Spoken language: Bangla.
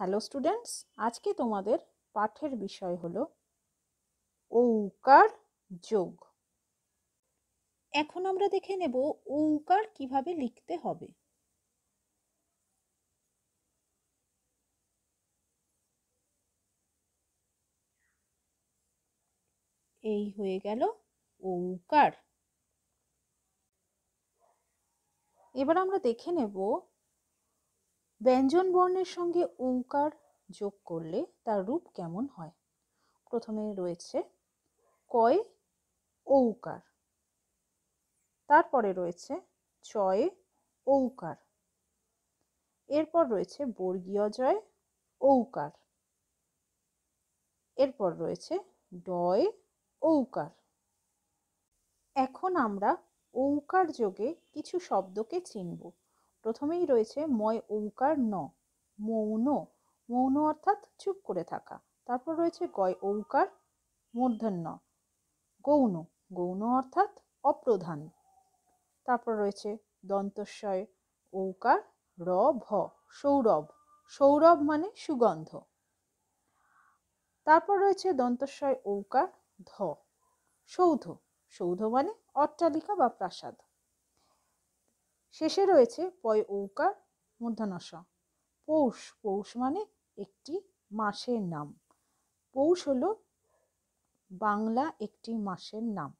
হ্যালো স্টুডেন্টস আজকে তোমাদের পাঠের বিষয় হলো ঔকার যোগ এখন আমরা দেখে নেব ঔকার কিভাবে লিখতে হবে এই হয়ে গেল ঔকার এবার আমরা দেখে নেব ব্যঞ্জন বর্ণের সঙ্গে ওঙ্কার যোগ করলে তার রূপ কেমন হয় প্রথমে রয়েছে কয় ঔকার তারপরে রয়েছে চয় ঔকার এরপর রয়েছে বর্গীয় জয় ঔকার এরপর রয়েছে ডয় ঔকার এখন আমরা ঔকার যোগে কিছু শব্দকে চিনব প্রথমেই রয়েছে ময় ঔকার ন মৌন মৌন অর্থাৎ চুপ করে থাকা তারপর রয়েছে গয় ঔকার মূর্ধন্য গৌণ গৌণ অর্থাৎ অপ্রধান তারপর রয়েছে দন্তস্বয় ঔকার র ভ সৌরভ সৌরভ মানে সুগন্ধ তারপর রয়েছে দন্তস্বয় ঔকার ধ সৌধ সৌধ মানে অট্টালিকা বা প্রাসাদ শেষে রয়েছে পয় ঔকার মূর্ধনস পৌষ পৌষ মানে একটি মাসের নাম পৌষ হলো বাংলা একটি মাসের নাম